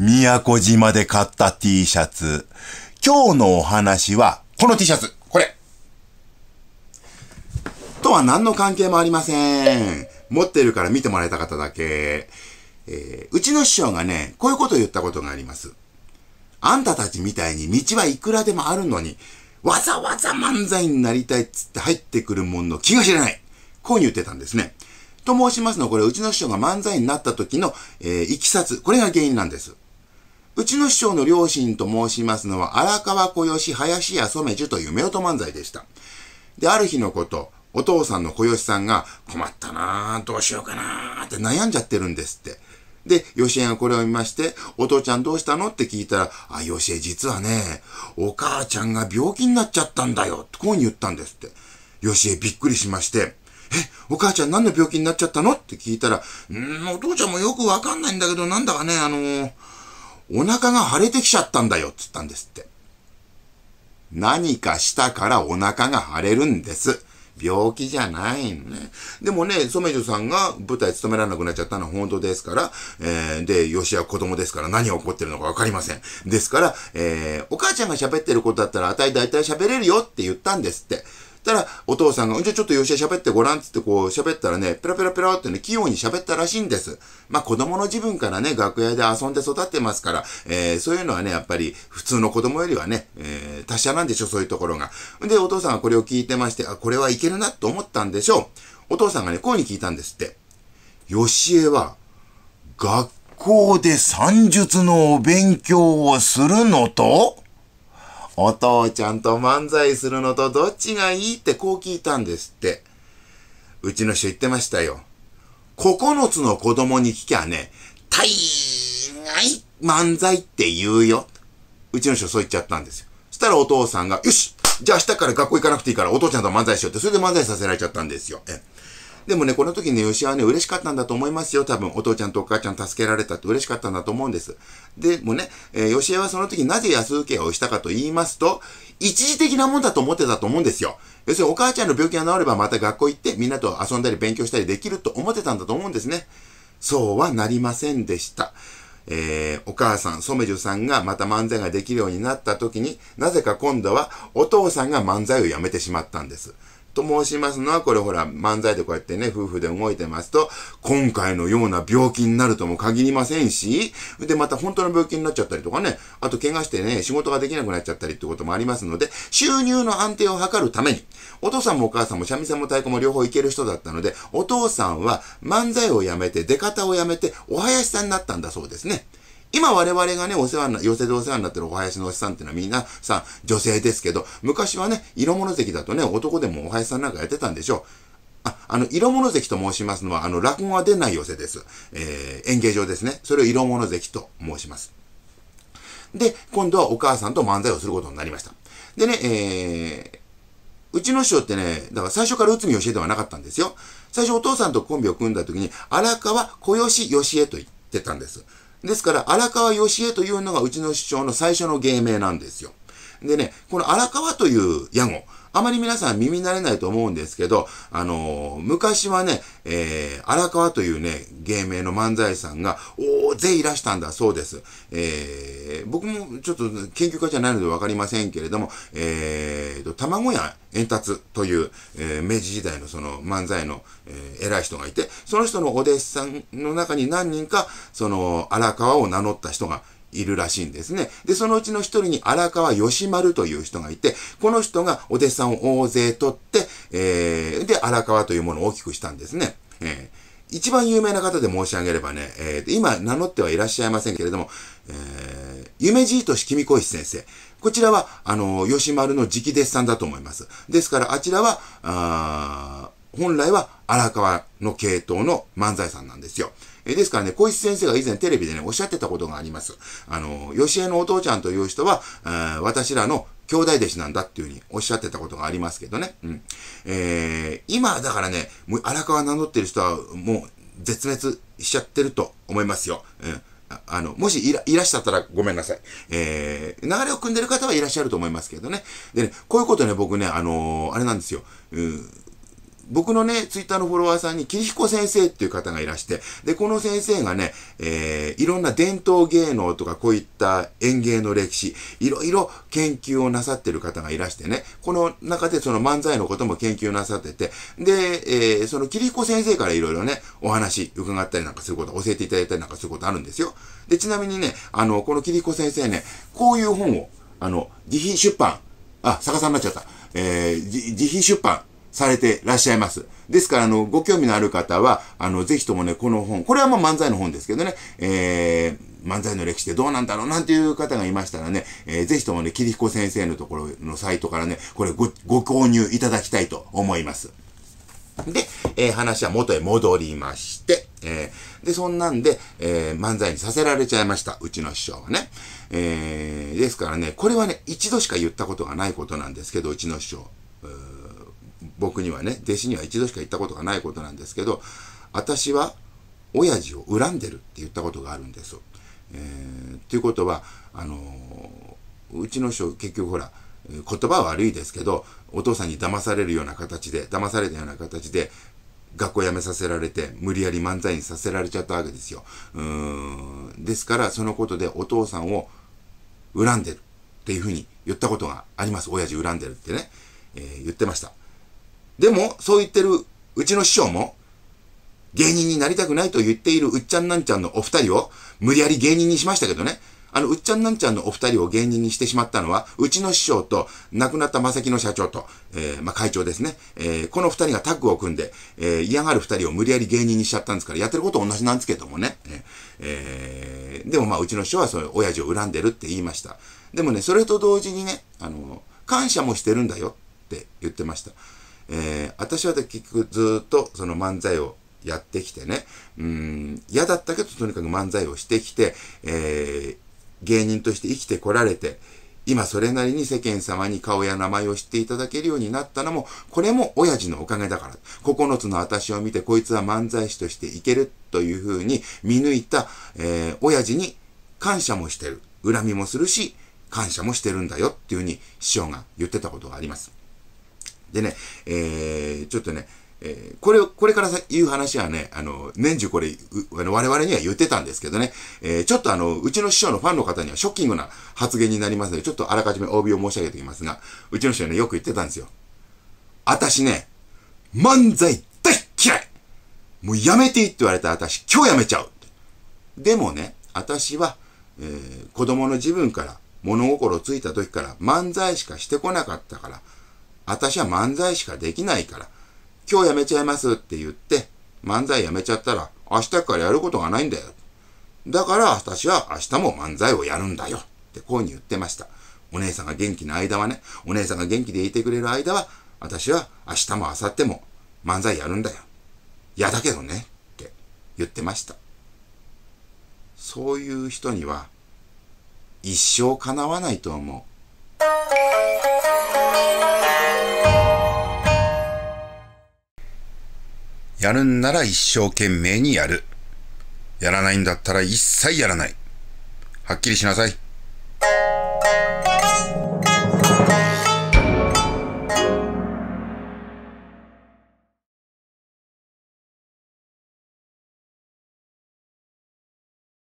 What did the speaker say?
宮古島で買った T シャツ。今日のお話は、この T シャツ。これ。とは何の関係もありません。持ってるから見てもらえた方だけ。えー、うちの師匠がね、こういうことを言ったことがあります。あんたたちみたいに道はいくらでもあるのに、わざわざ漫才になりたいっつって入ってくるもんの気が知れない。こういううに言ってたんですね。と申しますのは、これ、うちの師匠が漫才になった時の、えー、いきさつ。これが原因なんです。うちの師匠の両親と申しますのは、荒川小吉林家染樹という夫婦漫才でした。で、ある日のこと、お父さんの小吉さんが、困ったなぁ、どうしようかなぁって悩んじゃってるんですって。で、吉江がこれを見まして、お父ちゃんどうしたのって聞いたら、あ、吉江実はね、お母ちゃんが病気になっちゃったんだよ、ってこういうに言ったんですって。吉江びっくりしまして、え、お母ちゃん何の病気になっちゃったのって聞いたら、んー、お父ちゃんもよくわかんないんだけど、なんだかね、あのーお腹が腫れてきちゃったんだよって言ったんですって。何かしたからお腹が腫れるんです。病気じゃないのね。でもね、染ュさんが舞台務められなくなっちゃったのは本当ですから、えー、で、吉は子供ですから何が起こってるのかわかりません。ですから、えー、お母ちゃんが喋ってることだったらあたい大体喋れるよって言ったんですって。たら、お父さんが、じゃあちょっと吉田喋ってごらんつってこう喋ったらね、ペラペラペラってね、器用に喋ったらしいんです。まあ子供の自分からね、楽屋で遊んで育ってますから、えー、そういうのはね、やっぱり普通の子供よりはね、えー、達者なんでしょ、そういうところが。で、お父さんがこれを聞いてまして、あ、これはいけるなと思ったんでしょう。お父さんがね、こういうふうに聞いたんですって。しえは、学校で算術のお勉強をするのと、お父ちゃんと漫才するのとどっちがいいってこう聞いたんですって。うちの人言ってましたよ。9つの子供に聞きゃね、大概漫才って言うよ。うちの人そう言っちゃったんですよ。そしたらお父さんが、よしじゃあ明日から学校行かなくていいからお父ちゃんと漫才しようって、それで漫才させられちゃったんですよ。えでもね、この時ね、吉はね、嬉しかったんだと思いますよ、多分。お父ちゃんとお母ちゃん助けられたって嬉しかったんだと思うんです。でもね、えー、吉江はその時なぜ安請けをしたかと言いますと、一時的なもんだと思ってたと思うんですよ。要するにお母ちゃんの病気が治ればまた学校行ってみんなと遊んだり勉強したりできると思ってたんだと思うんですね。そうはなりませんでした。えー、お母さん、ソメジュさんがまた漫才ができるようになった時に、なぜか今度はお父さんが漫才をやめてしまったんです。と申しますのは、これほら、漫才でこうやってね、夫婦で動いてますと、今回のような病気になるとも限りませんし、で、また本当の病気になっちゃったりとかね、あと怪我してね、仕事ができなくなっちゃったりってこともありますので、収入の安定を図るために、お父さんもお母さんも三味線も太鼓も両方いける人だったので、お父さんは漫才をやめて、出方をやめて、お囃子さんになったんだそうですね。今我々がね、お世話な、寄席でお世話になってるお囃子のおじさんっていうのはみんなさ、女性ですけど、昔はね、色物関だとね、男でもお囃子さんなんかやってたんでしょう。あ、あの、色物関と申しますのは、あの、落語が出ない寄席です。えー、演芸場ですね。それを色物関と申します。で、今度はお母さんと漫才をすることになりました。でね、えー、うちの師匠ってね、だから最初から内海義恵ではなかったんですよ。最初お父さんとコンビを組んだ時に、荒川小吉義江と言ってたんです。ですから、荒川義恵というのがうちの市長の最初の芸名なんですよ。でね、この荒川という屋号、あまり皆さん耳慣れないと思うんですけど、あのー、昔はね、えー、荒川というね、芸名の漫才さんが、大勢いらしたんだそうです。えー、僕もちょっと研究家じゃないのでわかりませんけれども、えーと、卵屋円達という、えー、明治時代のその漫才の、えー、偉い人がいて、その人のお弟子さんの中に何人か、その荒川を名乗った人がいるらしいんですね。で、そのうちの一人に荒川義丸という人がいて、この人がお弟子さんを大勢取って、えー、で、荒川というものを大きくしたんですね。えー一番有名な方で申し上げればね、えー、今名乗ってはいらっしゃいませんけれども、えー、夢じいとしきみこいし先生。こちらは、あの、吉丸の直弟子さんだと思います。ですから、あちらは、あ本来は荒川の系統の漫才さんなんですよ。えですからね、小石先生が以前テレビでね、おっしゃってたことがあります。あの、吉江のお父ちゃんという人は、私らの兄弟弟子なんだっていうふうにおっしゃってたことがありますけどね。うん。えー、今、だからね、もう荒川名乗ってる人はもう絶滅しちゃってると思いますよ。うん。あの、もしいらいらっしゃったらごめんなさい。えー、流れを組んでる方はいらっしゃると思いますけどね。でね、こういうことね、僕ね、あのー、あれなんですよ。うん僕のね、ツイッターのフォロワーさんに、ヒコ先生っていう方がいらして、で、この先生がね、えー、いろんな伝統芸能とかこういった演芸の歴史、いろいろ研究をなさってる方がいらしてね、この中でその漫才のことも研究なさってて、で、えー、そのヒコ先生からいろいろね、お話伺ったりなんかすること、教えていただいたりなんかすることあるんですよ。で、ちなみにね、あの、このヒコ先生ね、こういう本を、あの、自費出版、あ、逆さになっちゃった。えー、自費出版されてらっしゃいます。ですから、あの、ご興味のある方は、あの、ぜひともね、この本、これはもう漫才の本ですけどね、えー、漫才の歴史ってどうなんだろうなんていう方がいましたらね、えー、ぜひともね、ヒ彦先生のところのサイトからね、これご、ご購入いただきたいと思います。で、えー、話は元へ戻りまして、えー、で、そんなんで、えー、漫才にさせられちゃいました。うちの師匠はね。えー、ですからね、これはね、一度しか言ったことがないことなんですけど、うちの師匠。僕にはね、弟子には一度しか言ったことがないことなんですけど、私は親父を恨んでるって言ったことがあるんです。えー、ということは、あのー、うちの師匠、結局ほら、言葉は悪いですけど、お父さんに騙されるような形で、騙されたような形で、学校辞めさせられて、無理やり漫才にさせられちゃったわけですよ。うーん。ですから、そのことでお父さんを恨んでるっていうふうに言ったことがあります。親父恨んでるってね。えー、言ってました。でも、そう言ってるうちの師匠も、芸人になりたくないと言っているうっちゃんなんちゃんのお二人を、無理やり芸人にしましたけどね。あの、うっちゃんなんちゃんのお二人を芸人にしてしまったのは、うちの師匠と、亡くなったまさきの社長と、えー、まあ、会長ですね。えー、この二人がタッグを組んで、えー、嫌がる二人を無理やり芸人にしちゃったんですから、やってること同じなんですけどもね。えー、でもまあ、うちの師匠はその親父を恨んでるって言いました。でもね、それと同時にね、あの、感謝もしてるんだよって言ってました。えー、私は結局ずっとその漫才をやってきてね、うん、嫌だったけどとにかく漫才をしてきて、えー、芸人として生きてこられて、今それなりに世間様に顔や名前を知っていただけるようになったのも、これも親父のおかげだから。9つの私を見てこいつは漫才師としていけるというふうに見抜いた、えー、親父に感謝もしてる。恨みもするし、感謝もしてるんだよっていうふうに師匠が言ってたことがあります。でね、えー、ちょっとね、えー、これを、これから言う話はね、あの、年中これ、我々には言ってたんですけどね、えー、ちょっとあの、うちの師匠のファンの方にはショッキングな発言になりますので、ちょっとあらかじめ応 b を申し上げておきますが、うちの師匠ね、よく言ってたんですよ。私ね、漫才大嫌いもうやめていいって言われたら私、今日やめちゃうでもね、私は、えー、子供の自分から、物心ついた時から漫才しかしてこなかったから、私は漫才しかできないから、今日やめちゃいますって言って、漫才やめちゃったら、明日からやることがないんだよ。だから私は明日も漫才をやるんだよ。ってこういうに言ってました。お姉さんが元気な間はね、お姉さんが元気でいてくれる間は、私は明日も明後日も漫才やるんだよ。嫌だけどね。って言ってました。そういう人には、一生叶わないと思う。やるんなら一生懸命にやる。やらないんだったら一切やらない。はっきりしなさい。